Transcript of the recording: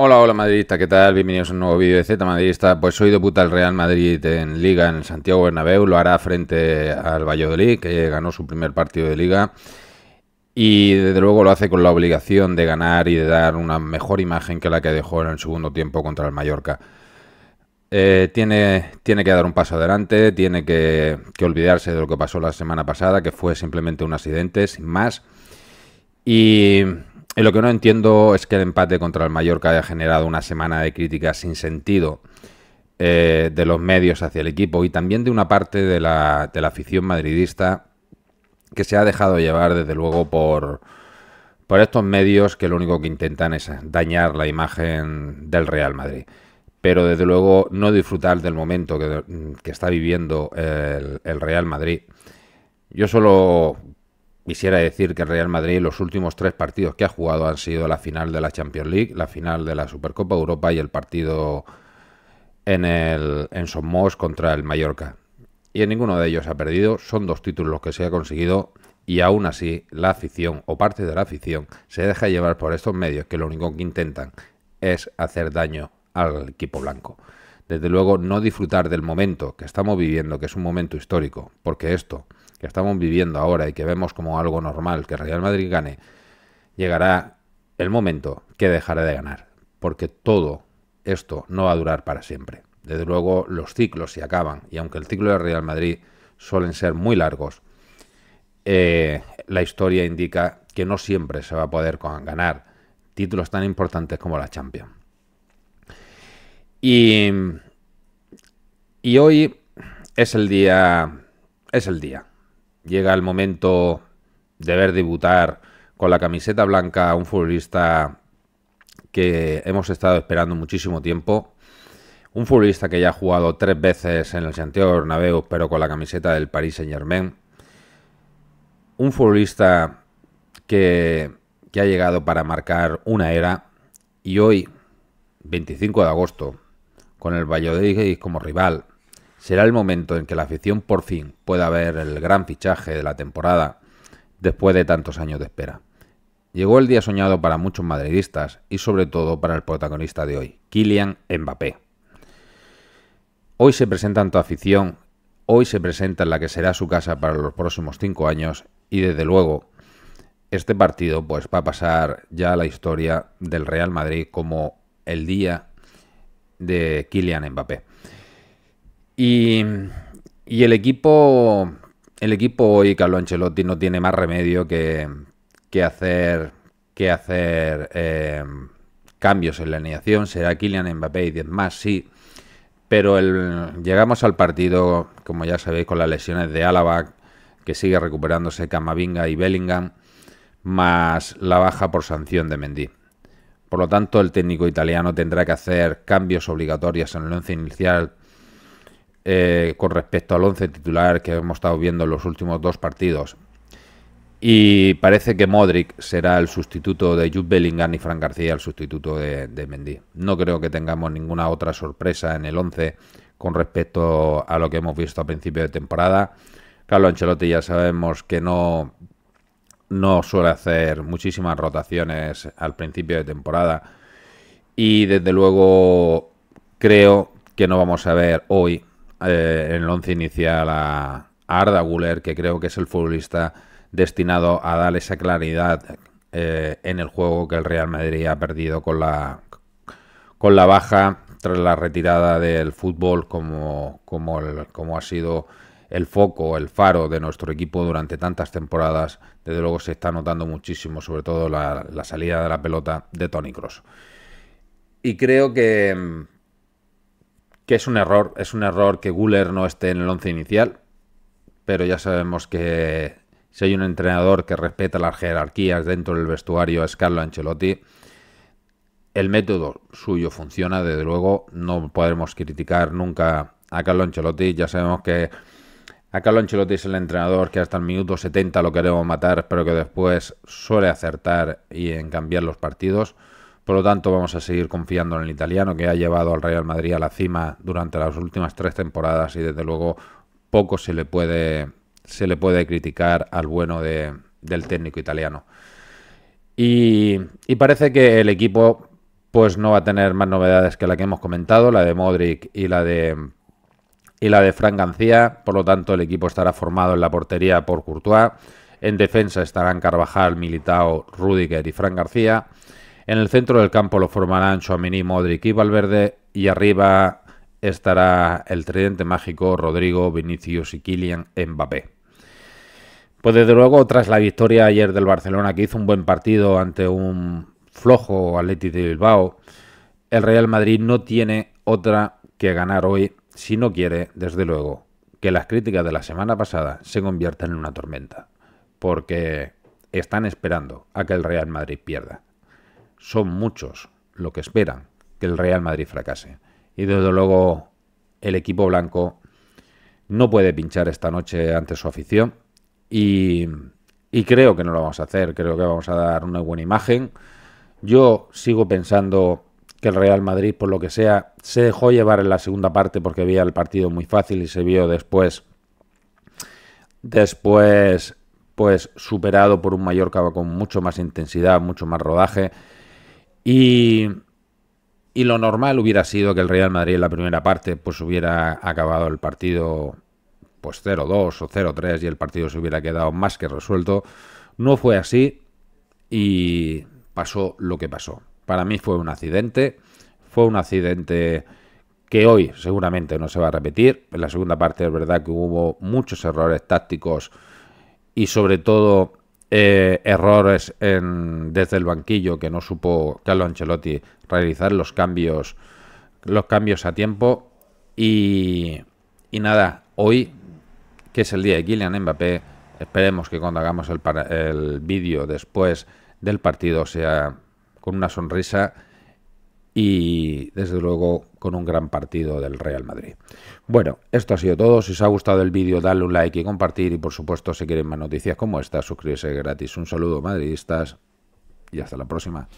Hola, hola madridista, ¿qué tal? Bienvenidos a un nuevo vídeo de Z Madridista. Pues hoy debuta el Real Madrid en Liga en Santiago Bernabéu, lo hará frente al Valladolid, que ganó su primer partido de Liga. Y desde luego lo hace con la obligación de ganar y de dar una mejor imagen que la que dejó en el segundo tiempo contra el Mallorca. Eh, tiene, tiene que dar un paso adelante, tiene que, que olvidarse de lo que pasó la semana pasada, que fue simplemente un accidente, sin más. Y lo que no entiendo es que el empate contra el Mallorca haya generado una semana de críticas sin sentido eh, de los medios hacia el equipo y también de una parte de la, afición madridista que se ha dejado llevar, desde luego, por, por estos medios que lo único que intentan es dañar la imagen del Real Madrid. Pero desde luego no disfrutar del momento que, está viviendo el, Real Madrid. Yo solo quisiera decir que el Real Madrid los últimos tres partidos que ha jugado han sido la final de la Champions League, la final de la Supercopa Europa y el partido en, el, en Somos contra el Mallorca. Y en ninguno de ellos ha perdido, son dos títulos los que se ha conseguido y aún así la afición o parte de la afición se deja llevar por estos medios que lo único que intentan es hacer daño al equipo blanco. Desde luego no disfrutar del momento que estamos viviendo, que es un momento histórico, porque esto que estamos viviendo ahora y que vemos como algo normal que Real Madrid gane, llegará el momento que dejará de ganar, porque todo esto no va a durar para siempre. Desde luego los ciclos se acaban y aunque el ciclo de Real Madrid suelen ser muy largos, eh, la historia indica que no siempre se va a poder ganar títulos tan importantes como la Champions. Y, y hoy es el día, es el día llega el momento de ver debutar con la camiseta blanca a un futbolista que hemos estado esperando muchísimo tiempo. Un futbolista que ya ha jugado tres veces en el Santiago Bernabéu, pero con la camiseta del Paris Saint-Germain. Un futbolista que, ha llegado para marcar una era y hoy, 25 de agosto, con el Valladolid como rival, será el momento en que la afición por fin pueda ver el gran fichaje de la temporada después de tantos años de espera. Llegó el día soñado para muchos madridistas y sobre todo para el protagonista de hoy, Kylian Mbappé. Hoy se presenta tu afición, hoy se presenta en la que será su casa para los próximos cinco años y desde luego este partido pues va a pasar ya a la historia del Real Madrid como el día de Kylian Mbappé. Y, el equipo, el equipo hoy, Carlo Ancelotti, no tiene más remedio que, hacer, eh, cambios en la alineación. Será Kylian Mbappé y 10 más, sí. Pero llegamos al partido, como ya sabéis, con las lesiones de Alaba, que sigue recuperándose Camavinga y Bellingham, más la baja por sanción de Mendy. Por lo tanto, el técnico italiano tendrá que hacer cambios obligatorios en el once inicial eh, con respecto al 11 titular que hemos estado viendo en los últimos dos partidos. Y parece que Modric será el sustituto de Jude Bellingham y Frank García el sustituto de, Mendy. No creo que tengamos ninguna otra sorpresa en el 11 con respecto a lo que hemos visto a principio de temporada. Carlos Ancelotti ya sabemos que no, no suele hacer muchísimas rotaciones al principio de temporada. Y desde luego creo que no vamos a ver hoy eh, en el once inicial a, Arda Guller, que creo que es el futbolista destinado a dar esa claridad eh, en el juego que el Real Madrid ha perdido con la, con la baja tras la retirada del fútbol como, como, como ha sido el foco, el faro de nuestro equipo durante tantas temporadas. Desde luego se está notando muchísimo, sobre todo la, la salida de la pelota de Tony Cross. Y creo que que es un error, es un error que Guller no esté en el once inicial, pero ya sabemos que si hay un entrenador que respeta las jerarquías dentro del vestuario es Carlo Ancelotti. El método suyo funciona, desde luego, no podemos criticar nunca a Carlo Ancelotti, ya sabemos que a Carlo Ancelotti es el entrenador que hasta el minuto 70 lo queremos matar, pero que después suele acertar y en cambiar los partidos. Por lo tanto, vamos a seguir confiando en el italiano que ha llevado al Real Madrid a la cima durante las últimas tres temporadas y desde luego poco se le puede, se le puede criticar al bueno del técnico italiano. Y, parece que el equipo pues no va a tener más novedades que la que hemos comentado, la de Modric y la de, y la de Frank García. Por lo tanto, el equipo estará formado en la portería por Courtois. En defensa estarán Carvajal, Militao, Rudiger y Frank García. En el centro del campo lo formarán Chouamini, Modric y Valverde y arriba estará el tridente mágico Rodrigo, Vinicius y Kylian Mbappé. Pues desde luego, tras la victoria ayer del Barcelona, que hizo un buen partido ante un flojo Atleti de Bilbao, el Real Madrid no tiene otra que ganar hoy si no quiere, desde luego, que las críticas de la semana pasada se conviertan en una tormenta, porque están esperando a que el Real Madrid pierda son muchos lo que esperan que el Real Madrid fracase. Y desde luego el equipo blanco no puede pinchar esta noche ante su afición y, creo que no lo vamos a hacer, creo que vamos a dar una buena imagen. Yo sigo pensando que el Real Madrid, por lo que sea, se dejó llevar en la segunda parte porque veía el partido muy fácil y se vio después, después, pues superado por un Mallorca con mucho más intensidad, mucho más rodaje. Y, lo normal hubiera sido que el Real Madrid en la primera parte pues hubiera acabado el partido pues 0-2 o 0-3 y el partido se hubiera quedado más que resuelto. No fue así y pasó lo que pasó. Para mí fue un accidente, fue un accidente que hoy seguramente no se va a repetir. En la segunda parte es verdad que hubo muchos errores tácticos y sobre todo eh, errores desde el banquillo que no supo Carlos Ancelotti realizar los cambios, los cambios a tiempo. Y, nada, hoy, que es el día de Kylian Mbappé, esperemos que cuando hagamos el, el vídeo después del partido sea con una sonrisa y desde luego con un gran partido del Real Madrid. Bueno, esto ha sido todo. Si os ha gustado el vídeo, dadle un like y compartir. Y por supuesto, si quieren más noticias como esta, suscribirse gratis. Un saludo, madridistas, y hasta la próxima.